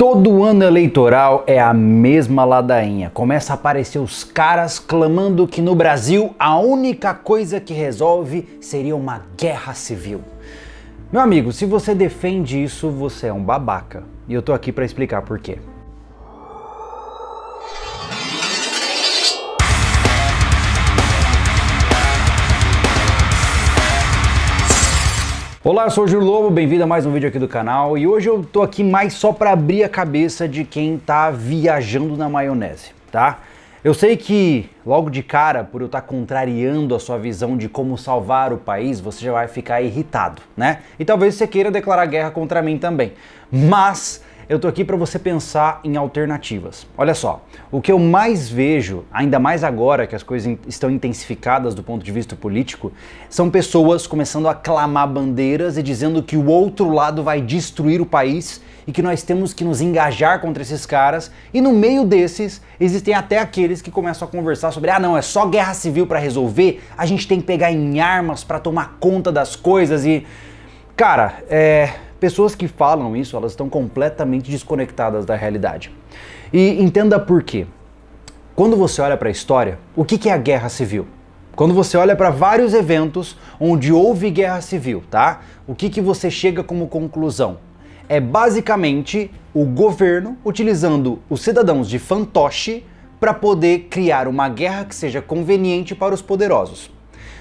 Todo ano eleitoral é a mesma ladainha. Começa a aparecer os caras clamando que no Brasil a única coisa que resolve seria uma guerra civil. Meu amigo, se você defende isso, você é um babaca. E eu tô aqui para explicar por quê. Olá, eu sou o Júlio Lobo, bem-vindo a mais um vídeo aqui do canal e hoje eu tô aqui mais só para abrir a cabeça de quem tá viajando na maionese, tá? Eu sei que logo de cara, por eu estar tá contrariando a sua visão de como salvar o país, você já vai ficar irritado, né? E talvez você queira declarar guerra contra mim também. Mas eu tô aqui para você pensar em alternativas. Olha só, o que eu mais vejo, ainda mais agora que as coisas estão intensificadas do ponto de vista político, são pessoas começando a clamar bandeiras e dizendo que o outro lado vai destruir o país e que nós temos que nos engajar contra esses caras. E no meio desses, existem até aqueles que começam a conversar sobre: ah, não, é só guerra civil para resolver, a gente tem que pegar em armas para tomar conta das coisas e. Cara, é Pessoas que falam isso, elas estão completamente desconectadas da realidade. E entenda por quê. Quando você olha para a história, o que é a guerra civil? Quando você olha para vários eventos onde houve guerra civil, tá? O que, que você chega como conclusão? É basicamente o governo utilizando os cidadãos de fantoche para poder criar uma guerra que seja conveniente para os poderosos.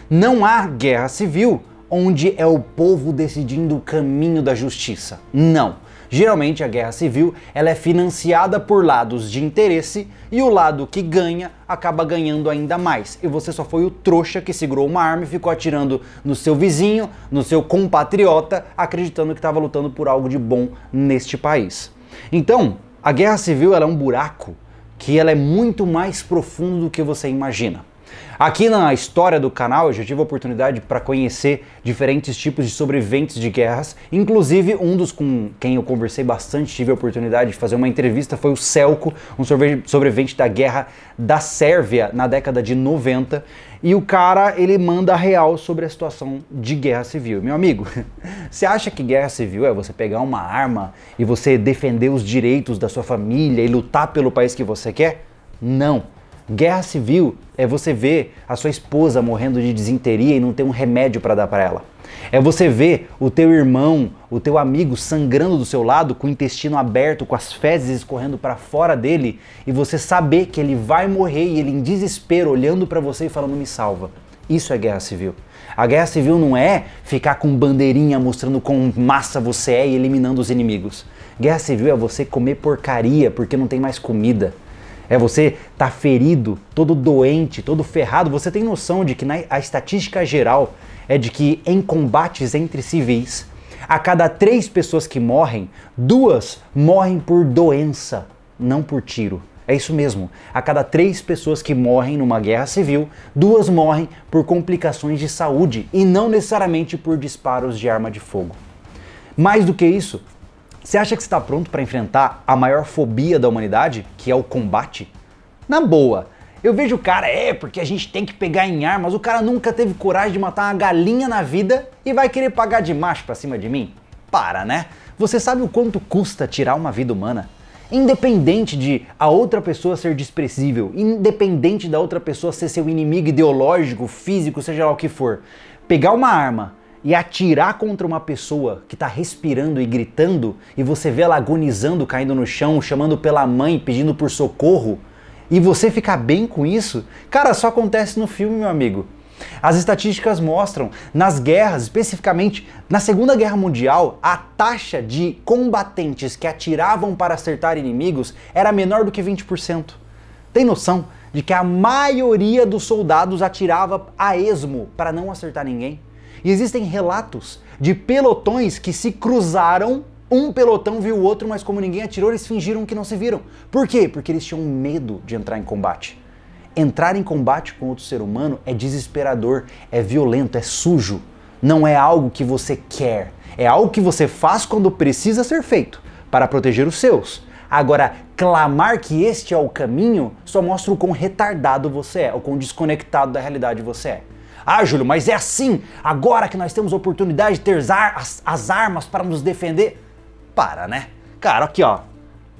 Não há guerra civil onde é o povo decidindo o caminho da justiça. Não. Geralmente a guerra civil ela é financiada por lados de interesse e o lado que ganha acaba ganhando ainda mais. E você só foi o trouxa que segurou uma arma e ficou atirando no seu vizinho, no seu compatriota, acreditando que estava lutando por algo de bom neste país. Então, a guerra civil é um buraco que ela é muito mais profundo do que você imagina. Aqui na história do canal eu já tive a oportunidade para conhecer diferentes tipos de sobreviventes de guerras, inclusive um dos com quem eu conversei bastante, tive a oportunidade de fazer uma entrevista, foi o Selko, um sobrevivente da guerra da Sérvia na década de 90. E o cara, ele manda real sobre a situação de guerra civil. Meu amigo, você acha que guerra civil é você pegar uma arma e você defender os direitos da sua família e lutar pelo país que você quer? Não. Guerra civil é você ver a sua esposa morrendo de disenteria e não ter um remédio para dar para ela. É você ver o teu irmão, o teu amigo sangrando do seu lado, com o intestino aberto, com as fezes escorrendo para fora dele, e você saber que ele vai morrer e ele em desespero olhando para você e falando me salva. Isso é guerra civil. A guerra civil não é ficar com bandeirinha mostrando quão massa você é e eliminando os inimigos. Guerra civil é você comer porcaria porque não tem mais comida. É você tá ferido, todo doente, todo ferrado. Você tem noção de que na, a estatística geral é de que em combates entre civis, a cada três pessoas que morrem, duas morrem por doença, não por tiro. É isso mesmo. A cada três pessoas que morrem numa guerra civil, duas morrem por complicações de saúde e não necessariamente por disparos de arma de fogo. Mais do que isso, você acha que está pronto para enfrentar a maior fobia da humanidade, que é o combate? Na boa, eu vejo o cara, é, porque a gente tem que pegar em armas, o cara nunca teve coragem de matar uma galinha na vida e vai querer pagar de macho pra cima de mim? Para, né? Você sabe o quanto custa tirar uma vida humana? Independente de a outra pessoa ser desprezível, independente da outra pessoa ser seu inimigo ideológico, físico, seja lá o que for, pegar uma arma e atirar contra uma pessoa que está respirando e gritando e você vê ela agonizando, caindo no chão, chamando pela mãe, pedindo por socorro, e você ficar bem com isso, cara, só acontece no filme, meu amigo. As estatísticas mostram, nas guerras, especificamente na Segunda Guerra Mundial, a taxa de combatentes que atiravam para acertar inimigos era menor do que 20%. Tem noção de que a maioria dos soldados atirava a esmo para não acertar ninguém? E existem relatos de pelotões que se cruzaram, um pelotão viu o outro, mas como ninguém atirou, eles fingiram que não se viram. Por quê? Porque eles tinham medo de entrar em combate. Entrar em combate com outro ser humano é desesperador, é violento, é sujo. Não é algo que você quer. É algo que você faz quando precisa ser feito, para proteger os seus. Agora, clamar que este é o caminho só mostra o quão retardado você é, o quão desconectado da realidade você é. Ah, Júlio, mas é assim, agora que nós temos a oportunidade de ter as, as armas para nos defender. Para, né? Cara, aqui ó,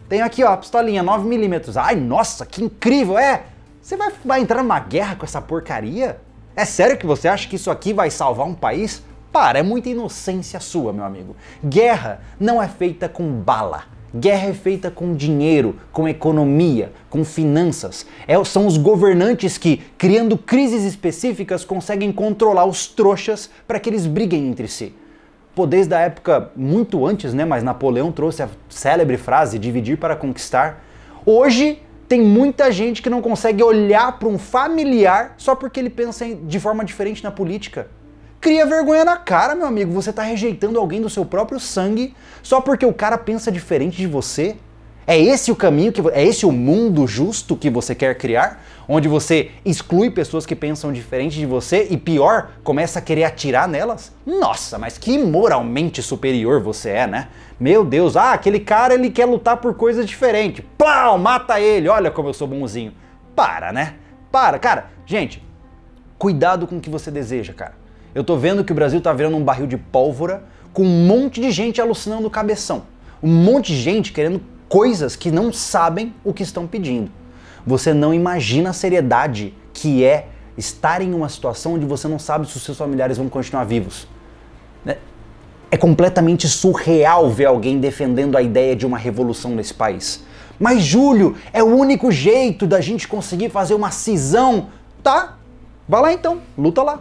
tenho aqui ó, a pistolinha 9mm. Ai, nossa, que incrível, é? Você vai, vai entrar numa guerra com essa porcaria? É sério que você acha que isso aqui vai salvar um país? Para, é muita inocência sua, meu amigo. Guerra não é feita com bala Guerra é feita com dinheiro, com economia, com finanças. É, são os governantes que, criando crises específicas, conseguem controlar os trouxas para que eles briguem entre si. Pô, desde a época muito antes, né? Mas Napoleão trouxe a célebre frase: dividir para conquistar. Hoje tem muita gente que não consegue olhar para um familiar só porque ele pensa de forma diferente na política. Cria vergonha na cara, meu amigo. Você tá rejeitando alguém do seu próprio sangue só porque o cara pensa diferente de você? É esse o caminho que é esse o mundo justo que você quer criar, onde você exclui pessoas que pensam diferente de você e pior, começa a querer atirar nelas? Nossa, mas que moralmente superior você é, né? Meu Deus, ah, aquele cara ele quer lutar por coisas diferentes. Pau, mata ele. Olha como eu sou bonzinho. Para, né? Para, cara. Gente, cuidado com o que você deseja, cara. Eu tô vendo que o Brasil tá virando um barril de pólvora com um monte de gente alucinando o cabeção. Um monte de gente querendo coisas que não sabem o que estão pedindo. Você não imagina a seriedade que é estar em uma situação onde você não sabe se os seus familiares vão continuar vivos. Né? É completamente surreal ver alguém defendendo a ideia de uma revolução nesse país. Mas, Júlio, é o único jeito da gente conseguir fazer uma cisão. Tá? Vá lá então, luta lá.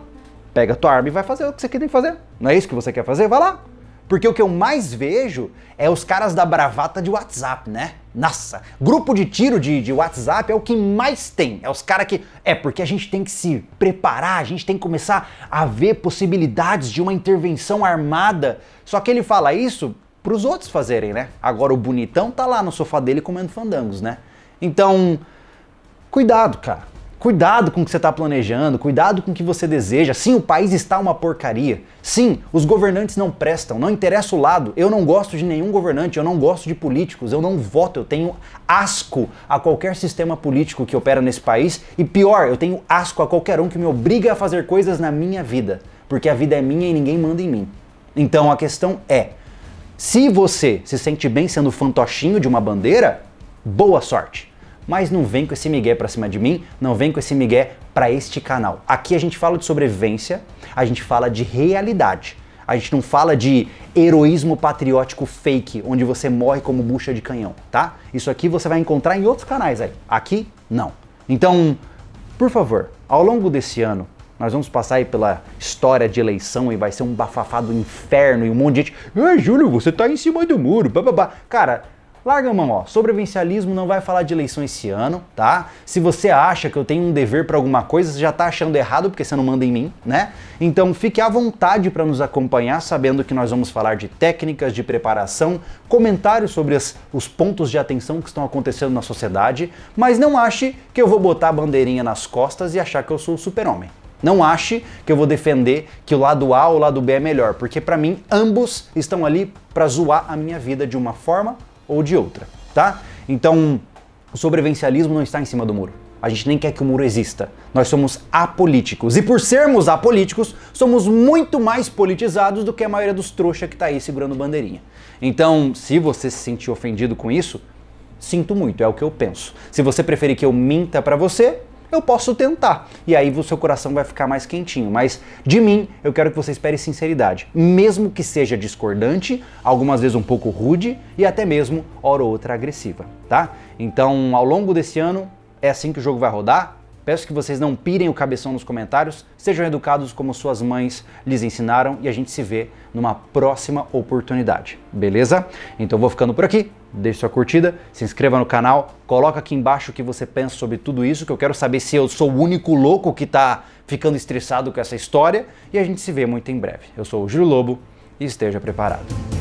Pega tua arma e vai fazer o que você tem que fazer. Não é isso que você quer fazer? Vai lá. Porque o que eu mais vejo é os caras da bravata de WhatsApp, né? Nossa, grupo de tiro de, de WhatsApp é o que mais tem. É os caras que. É porque a gente tem que se preparar, a gente tem que começar a ver possibilidades de uma intervenção armada. Só que ele fala isso para os outros fazerem, né? Agora o bonitão tá lá no sofá dele comendo fandangos, né? Então, cuidado, cara. Cuidado com o que você está planejando, cuidado com o que você deseja. Sim, o país está uma porcaria. Sim, os governantes não prestam, não interessa o lado. Eu não gosto de nenhum governante, eu não gosto de políticos, eu não voto, eu tenho asco a qualquer sistema político que opera nesse país e pior, eu tenho asco a qualquer um que me obriga a fazer coisas na minha vida, porque a vida é minha e ninguém manda em mim. Então a questão é: se você se sente bem sendo fantochinho de uma bandeira, boa sorte mas não vem com esse migué pra cima de mim, não vem com esse migué para este canal. Aqui a gente fala de sobrevivência, a gente fala de realidade. A gente não fala de heroísmo patriótico fake, onde você morre como bucha de canhão, tá? Isso aqui você vai encontrar em outros canais aí. Aqui, não. Então, por favor, ao longo desse ano, nós vamos passar aí pela história de eleição e vai ser um bafafá do inferno e um monte de gente. Ah, Júlio, você tá em cima do muro, babá, Cara, Larga a mão, ó. Sobrevivencialismo não vai falar de eleição esse ano, tá? Se você acha que eu tenho um dever para alguma coisa, você já tá achando errado porque você não manda em mim, né? Então fique à vontade para nos acompanhar, sabendo que nós vamos falar de técnicas de preparação, comentários sobre as, os pontos de atenção que estão acontecendo na sociedade, mas não ache que eu vou botar a bandeirinha nas costas e achar que eu sou o super-homem. Não ache que eu vou defender que o lado A ou o lado B é melhor, porque para mim ambos estão ali para zoar a minha vida de uma forma ou de outra, tá? Então, o sobrevivencialismo não está em cima do muro. A gente nem quer que o muro exista. Nós somos apolíticos. E por sermos apolíticos, somos muito mais politizados do que a maioria dos trouxas que está aí segurando bandeirinha. Então, se você se sentir ofendido com isso, sinto muito, é o que eu penso. Se você preferir que eu minta para você, eu posso tentar. E aí o seu coração vai ficar mais quentinho. Mas de mim, eu quero que você espere sinceridade, mesmo que seja discordante, algumas vezes um pouco rude e até mesmo hora ou outra agressiva, tá? Então, ao longo desse ano, é assim que o jogo vai rodar. Peço que vocês não pirem o cabeção nos comentários, sejam educados como suas mães lhes ensinaram e a gente se vê numa próxima oportunidade, beleza? Então vou ficando por aqui, deixe sua curtida, se inscreva no canal, coloca aqui embaixo o que você pensa sobre tudo isso, que eu quero saber se eu sou o único louco que está ficando estressado com essa história e a gente se vê muito em breve. Eu sou o Júlio Lobo e esteja preparado.